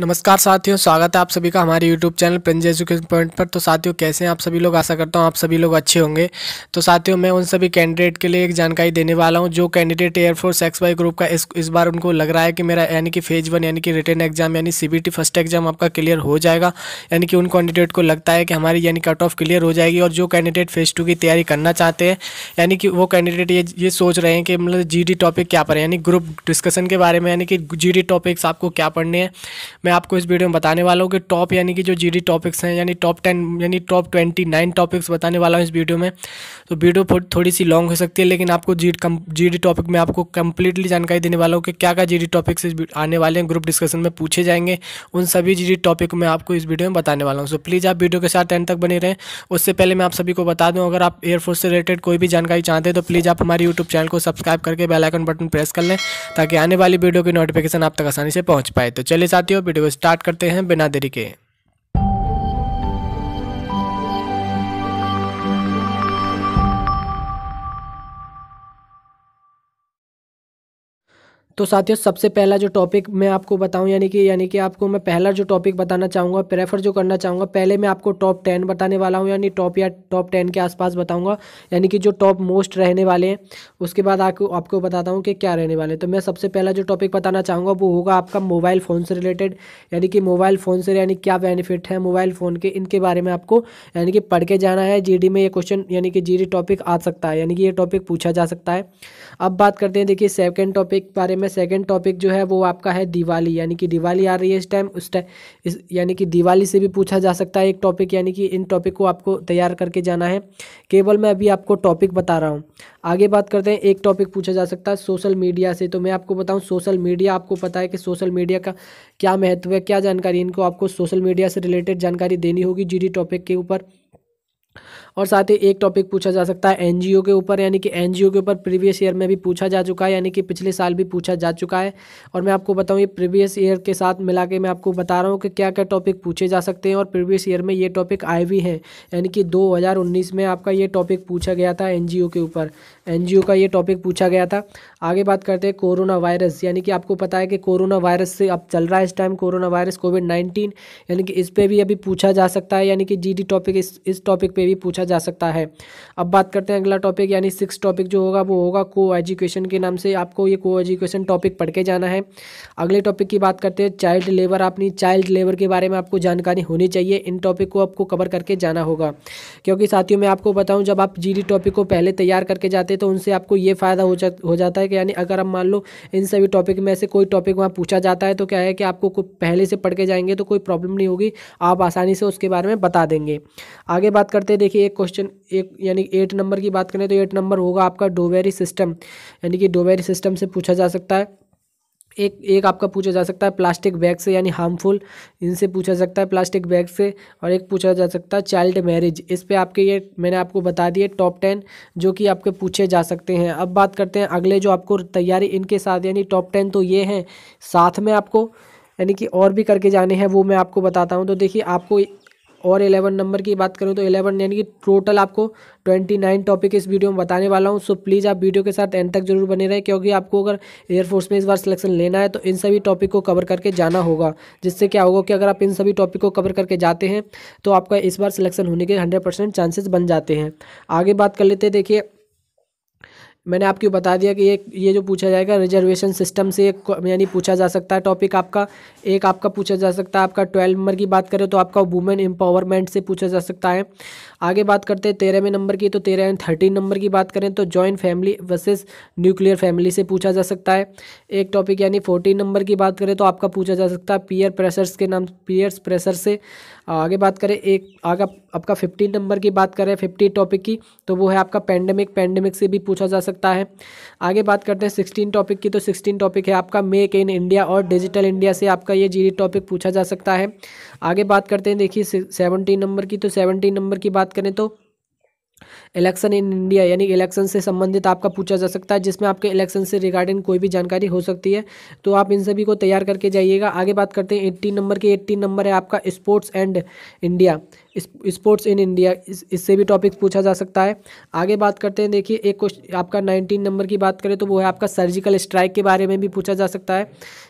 नमस्कार साथियों स्वागत है आप सभी का हमारे YouTube channel Prince Education Point पर तो साथियों कैसे हैं आप सभी लोग आशा करता हूं आप सभी लोग अच्छे होंगे तो साथियों मैं उन सभी कैंडिडेट के लिए एक जानकारी देने वाला हूं जो candidate air force X Y group का इस इस बार उनको लग रहा है कि मेरा यानी कि फेज वन यानी कि रिटर्न एग्जाम यानी सी फर्स्ट एग्जाम आपका क्लियर हो जाएगा यानी कि उन कैंडिडेट को लगता है कि हमारी यानी कट ऑफ क्लियर हो जाएगी और जो कैंडिडेट फेज टू की तैयारी करना चाहते हैं यानी कि वो कैंडिडेट ये ये सोच रहे हैं कि मतलब जी टॉपिक क्या पढ़े यानी ग्रुप डिस्कशन के बारे में यानी कि जी टॉपिक्स आपको क्या पढ़ने हैं मैं आपको इस वीडियो में बताने वाला हूँ कि टॉप यानी कि जो जीडी टॉपिक्स हैं यानी टॉप टेन यानी टॉप ट्वेंटी नाइन टॉपिक्स बताने वाला हूँ इस वीडियो में तो वीडियो थोड़ी सी लॉन्ग हो सकती है लेकिन आपको जी डी टॉपिक में आपको कंप्लीटली जानकारी देने वाला हूँ कि क्या क्या जी टॉपिक्स आने वाले हैं ग्रुप डिस्कशन में पूछे जाएंगे उन सभी जी टॉपिक में आपको इस वीडियो में बताने वाला हूँ सो प्लीज़ आप वीडियो के साथ टेन तक बने रहें उससे पहले मैं आप सभी को बता दूँ अगर आप एयरफोर्स से रिलेटेड कोई भी जानकारी चाहते हैं तो प्लीज़ आप हमारे यूट्यूब चैनल को सब्सक्राइब करके बेलाइकन बटन प्रेस कर लें ताकि आने वाली वीडियो की नोटिफिकेशन आप तक आसानी से पहुँच पाए तो चलिए साथियों वीडियो स्टार्ट करते हैं बिना देरी के तो साथियों सबसे पहला जो टॉपिक मैं आपको बताऊं यानी कि यानी कि आपको मैं पहला जो टॉपिक बताना चाहूँगा प्रेफर जो करना चाहूँगा पहले मैं आपको टॉप टेन बताने वाला हूँ यानी टॉप या टॉप टेन के आसपास बताऊँगा यानी कि जो टॉप मोस्ट रहने वाले हैं उसके बाद आपको आपको बताता हूँ कि क्या रहने वाले हैं तो मैं सबसे पहला जो टॉपिक बताना चाहूँगा वो होगा आपका मोबाइल फ़ोन से रिलेटेड यानी कि मोबाइल फ़ोन से यानी क्या बेनिफिट है मोबाइल फ़ोन के इनके बारे में आपको यानी कि पढ़ के जाना है जी में ये क्वेश्चन यानी कि जी टॉपिक आ सकता है यानी कि ये टॉपिक पूछा जा सकता है अब बात करते हैं देखिए सेकेंड टॉपिक बारे में है सेकंड टॉपिक जो है वो आपका है दिवाली यानी कि दिवाली आ रही है इस टाइम उस टाइम इस यानी कि दिवाली से भी पूछा जा सकता है एक टॉपिक यानी कि इन टॉपिक को आपको तैयार करके जाना है केवल मैं अभी आपको टॉपिक बता रहा हूँ आगे बात करते हैं एक टॉपिक पूछा जा सकता है सोशल मीडिया से तो मैं आपको बताऊँ सोशल मीडिया आपको पता है कि सोशल मीडिया का क्या महत्व है क्या जानकारी इनको आपको सोशल मीडिया से रिलेटेड जानकारी देनी होगी जी टॉपिक के ऊपर और साथ ही एक टॉपिक पूछा जा सकता है एनजीओ के ऊपर यानी कि एनजीओ के ऊपर प्रीवियस ईयर में भी पूछा जा चुका है यानी कि पिछले साल भी पूछा जा चुका है और मैं आपको बताऊँ ये प्रीवियस ईयर के साथ मिला के मैं आपको बता रहा हूँ कि क्या क्या टॉपिक पूछे जा सकते हैं और प्रीवियस ईयर में ये टॉपिक आए भी हैं यानी कि दो में आपका ये टॉपिक पूछा गया था एन के ऊपर एन का ये टॉपिक पूछा गया था आगे बात करते हैं कोरोना वायरस यानी कि आपको पता है कि कोरोना वायरस से अब चल रहा है इस time coronavirus COVID nineteen यानी कि इस पर भी अभी पूछा जा सकता है यानी कि जी टॉपिक इस इस टॉपिक पर भी पूछा पूछा जा सकता है अब बात करते हैं अगला टॉपिक यानी सिक्स टॉपिक जो होगा वो होगा को एजुकेशन के नाम से आपको ये को एजुकेशन टॉपिक पढ़ के जाना है अगले टॉपिक की बात करते हैं चाइल्ड लेबर अपनी चाइल्ड लेबर के बारे में आपको जानकारी होनी चाहिए इन टॉपिक को आपको कवर करके जाना होगा क्योंकि साथियों मैं आपको बताऊँ जब आप जी टॉपिक को पहले तैयार करके जाते तो उनसे आपको ये फ़ायदा हो जाता है कि यानी अगर आप मान लो इन सभी टॉपिक में से कोई टॉपिक वहाँ पूछा जाता है तो क्या है कि आपको पहले से पढ़ के जाएंगे तो कोई प्रॉब्लम नहीं होगी आप आसानी से उसके बारे में बता देंगे आगे बात करते हैं देखिए एक क्वेश्चन एक यानी एट नंबर की बात करें तो एट नंबर होगा आपका डोवेरी सिस्टम यानी कि डोवेरी सिस्टम से पूछा जा सकता है एक एक आपका पूछा जा सकता है प्लास्टिक बैग से यानी हार्मफुल इनसे पूछा जा सकता है प्लास्टिक बैग से और एक पूछा जा सकता है चाइल्ड मैरिज इस पे आपके ये मैंने आपको बता दिए टॉप टेन जो कि आपके पूछे जा सकते हैं अब बात करते हैं अगले जो आपको तैयारी इनके साथ यानी टॉप टेन तो ये हैं साथ में आपको यानी कि और भी करके जाने हैं वो मैं आपको बताता हूँ तो देखिए आपको और एलेवन नंबर की बात करूँ तो एलेवन यानी कि टोटल आपको ट्वेंटी नाइन टॉपिक इस वीडियो में बताने वाला हूँ सो प्लीज़ आप वीडियो के साथ एंड तक जरूर बने रहे क्योंकि आपको अगर एयरफोर्स में इस बार सिलेक्शन लेना है तो इन सभी टॉपिक को कवर करके जाना होगा जिससे क्या होगा कि अगर आप इन सभी टॉपिक को कवर करके जाते हैं तो आपका इस बार सिलेक्शन होने के हंड्रेड चांसेस बन जाते हैं आगे बात कर लेते हैं देखिए मैंने आपको बता दिया कि ये ये जो पूछा जाएगा रिजर्वेशन सिस्टम से यानी पूछा जा सकता है टॉपिक आपका एक आपका पूछा जा सकता है आपका ट्वेल्व नंबर की बात करें तो आपका वुमेन एम्पावरमेंट से पूछा जा सकता है आगे बात करते हैं तेरहवें नंबर की तो तेरह एंड थर्टीन नंबर की बात करें तो joint family versus nuclear family से पूछा जा सकता है एक टॉपिक यानी फोर्टीन नंबर की बात करें तो आपका पूछा जा सकता है पीयर प्रेशर्स के नाम पीयर्स प्रेशर से आगे बात करें एक आगे आपका फिफ्टीन नंबर की बात करें फिफ्टी टॉपिक की तो वो है आपका पैंडमिक पैंडमिक से भी पूछा जा सकता सकता है आगे बात करते हैं सिक्सटीन टॉपिक की तो सिक्सटीन टॉपिक है आपका मेक इन इंडिया और डिजिटल इंडिया से आपका ये जी टॉपिक पूछा जा सकता है आगे बात करते हैं देखिए सेवनटीन नंबर की तो सेवनटीन नंबर की बात करें तो इलेक्शन इन इंडिया यानी इलेक्शन से संबंधित आपका पूछा जा सकता है जिसमें आपके इलेक्शन से रिगार्डिंग कोई भी जानकारी हो सकती है तो आप इन सभी को तैयार करके जाइएगा आगे बात करते हैं एट्टीन नंबर के एट्टीन नंबर है आपका sports and India sports in India इस इससे भी टॉपिक पूछा जा सकता है आगे बात करते हैं देखिए एक क्वेश्चन आपका नाइनटीन नंबर की बात करें तो वो है आपका सर्जिकल स्ट्राइक के बारे में भी पूछा जा सकता है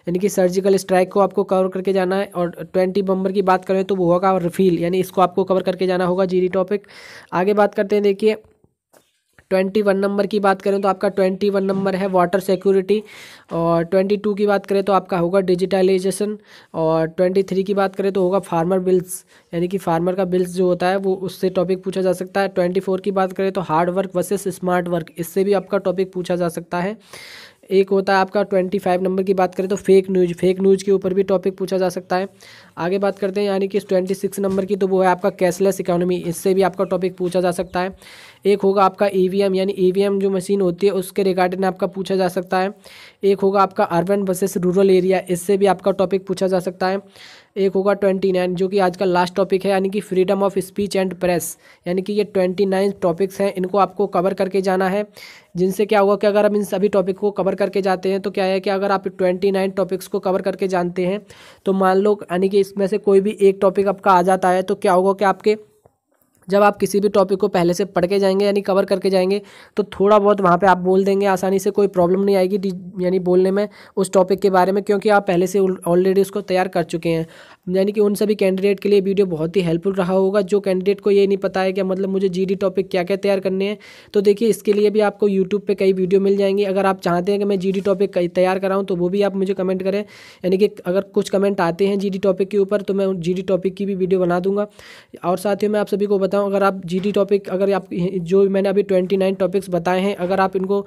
यानी कि सर्जिकल स्ट्राइक को आपको कवर करके जाना है और ट्वेंटी नंबर की बात करें तो वो होगा रिफील यानी इसको आपको कवर करके जाना होगा जी टॉपिक आगे बात करते हैं देखिए ट्वेंटी वन नंबर की बात करें तो आपका ट्वेंटी वन नंबर है वाटर सिक्योरिटी और ट्वेंटी टू की बात करें तो आपका होगा डिजिटलाइजेशन और ट्वेंटी थ्री की बात करें तो होगा फार्मर बिल्स यानी कि फार्मर का बिल्स जो होता है वो उससे टॉपिक पूछा जा सकता है ट्वेंटी फोर की बात करें तो hard work versus smart work इससे भी आपका टॉपिक पूछा जा सकता है एक होता है आपका ट्वेंटी फाइव नंबर की बात करें तो फेक न्यूज फेक न्यूज के ऊपर भी टॉपिक पूछा जा सकता है आगे बात करते हैं यानी कि ट्वेंटी सिक्स नंबर की तो वो है आपका कैशलेस इकोनॉमी इससे भी आपका टॉपिक पूछा जा सकता है एक होगा आपका ईवीएम e यानी ईवीएम e जो मशीन होती है उसके रिगार्डिंग आपका पूछा जा सकता है एक होगा आपका अर्बन बसेस रूरल एरिया इससे भी आपका टॉपिक पूछा जा सकता है एक होगा ट्वेंटी नाइन जो कि आज का लास्ट टॉपिक है यानी कि freedom of speech and press यानी कि ये ट्वेंटी नाइन टॉपिक्स हैं इनको आपको कवर करके जाना है जिनसे क्या होगा कि अगर हम इन सभी टॉपिक को कवर करके जाते हैं तो क्या है कि अगर आप ट्वेंटी नाइन टॉपिक्स को कवर करके जानते हैं तो मान लो यानी कि इसमें से कोई भी एक टॉपिक आपका आ जाता है तो क्या होगा कि आपके जब आप किसी भी टॉपिक को पहले से पढ़ के जाएंगे यानी कवर करके जाएंगे तो थोड़ा बहुत वहाँ पे आप बोल देंगे आसानी से कोई प्रॉब्लम नहीं आएगी यानी बोलने में उस टॉपिक के बारे में क्योंकि आप पहले से ऑलरेडी उसको तैयार कर चुके हैं यानी कि उन सभी कैंडिडेट के लिए वीडियो बहुत ही हेल्पफुल रहा होगा जो कैंडिडेट को ये नहीं पता है कि मतलब मुझे जी टॉपिक क्या क्या तैयार करने हैं तो देखिए इसके लिए भी आपको यूट्यूब पर कई वीडियो मिल जाएंगी अगर आप चाहते हैं कि मैं जी टॉपिक तैयार कराऊँ तो वो भी आप मुझे कमेंट करें यानी कि अगर कुछ कमेंट आते हैं जी टॉपिक के ऊपर तो मैं जी टॉपिक की भी वीडियो बना दूंगा और साथ ही मैं आप सभी को बताऊँ अगर आप जी टॉपिक अगर आप जो मैंने अभी ट्वेंटी नाइन टॉपिक्स बताए हैं अगर आप इनको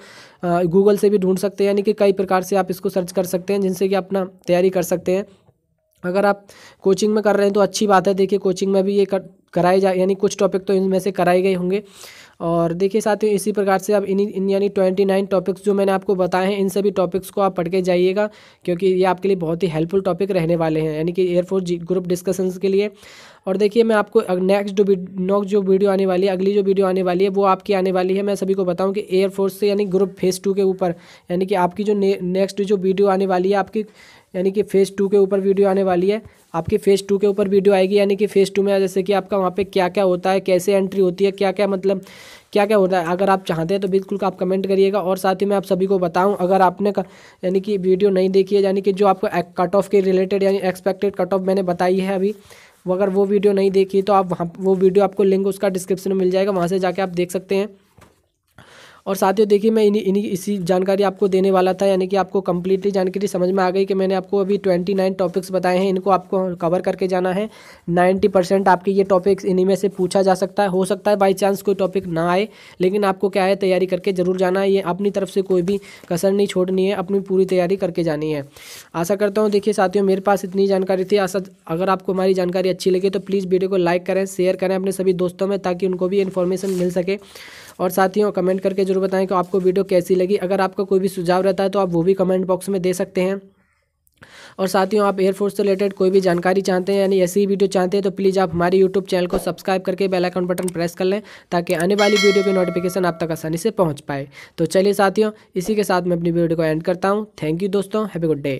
गूगल से भी ढूंढ सकते हैं यानी कि कई प्रकार से आप इसको सर्च कर सकते हैं जिनसे कि अपना तैयारी कर सकते हैं अगर आप कोचिंग में कर रहे हैं तो अच्छी बात है देखिए कोचिंग में भी ये कर, कराए जा यानी कुछ टॉपिक तो इनमें से कराए गए होंगे और देखिए साथियों इसी प्रकार से आप इन्हीं इन यानी ट्वेंटी नाइन टॉपिक्स जो मैंने आपको बताए हैं इन सभी टॉपिक्स को आप पढ़ के जाइएगा क्योंकि ये आपके लिए बहुत ही हेल्पफुल टॉपिक रहने वाले हैं यानी कि एयरफोर्स ग्रुप डिस्कशंस के लिए और देखिए मैं आपको नेक्स्ट जो नॉक जो वीडियो आने वाली है अगली जो वीडियो आने वाली है वो आपकी आने वाली है मैं सभी को बताऊँ कि एयरफोर्स से यानी ग्रुप फेज़ टू के ऊपर यानी कि आपकी जो नेक्स्ट जो वीडियो आने वाली है आपकी यानी कि फ़ेज़ टू के ऊपर वीडियो आने वाली है आपकी फ़ेज़ टू के ऊपर वीडियो आएगी यानी कि फ़ेज़ टू में जैसे कि आपका वहाँ पे क्या क्या होता है कैसे एंट्री होती है क्या क्या मतलब क्या क्या होता है अगर आप चाहते हैं तो बिल्कुल आप कमेंट करिएगा और साथ ही मैं आप सभी को बताऊं अगर आपने यानी कि वीडियो नहीं देखी है यानी कि जो आपको कट ऑफ के रिलेटेड यानी एक्सपेक्टेड कट ऑफ मैंने बताई है अभी अगर वो वीडियो नहीं देखी तो आप वहाँ वो वीडियो आपको लिंक उसका डिस्क्रिप्शन में मिल जाएगा वहाँ से जाके आप देख सकते हैं और साथियों देखिए मैं इन्हीं इन्हीं इसी जानकारी आपको देने वाला था यानी कि आपको कम्प्लीटली जानकारी समझ में आ गई कि मैंने आपको अभी ट्वेंटी नाइन टॉपिक्स बताए हैं इनको आपको कवर करके जाना है नाइन्टी परसेंट आपके ये टॉपिक्स इन्हीं में से पूछा जा सकता है हो सकता है बाई चांस कोई टॉपिक ना आए लेकिन आपको क्या है तैयारी करके ज़रूर जाना है ये अपनी तरफ से कोई भी कसर नहीं छोड़नी है अपनी पूरी तैयारी करके जानी है आशा करता हूँ देखिए साथियों मेरे पास इतनी जानकारी थी आशा अगर आपको हमारी जानकारी अच्छी लगे तो प्लीज़ वीडियो को लाइक करें शेयर करें अपने सभी दोस्तों में ताकि उनको भी इन्फॉर्मेशन मिल सके और साथियों कमेंट करके जो ज़रूर बताएं कि आपको वीडियो कैसी लगी अगर आपका कोई भी सुझाव रहता है तो आप वो भी कमेंट बॉक्स में दे सकते हैं और साथियों आप एयरफोर्स से रिलेटेड कोई भी जानकारी चाहते हैं यानी ऐसी वीडियो चाहते हैं तो प्लीज़ आप हमारे यूट्यूब चैनल को सब्सक्राइब करके बेल आइकन बटन प्रेस कर लें ताकि आने वाली वीडियो की नोटिफिकेशन आप तक आसानी से पहुंच पाए तो चलिए साथियों इसी के साथ मैं अपनी वीडियो को एंड करता हूँ थैंक यू दोस्तों हैवे गुड डे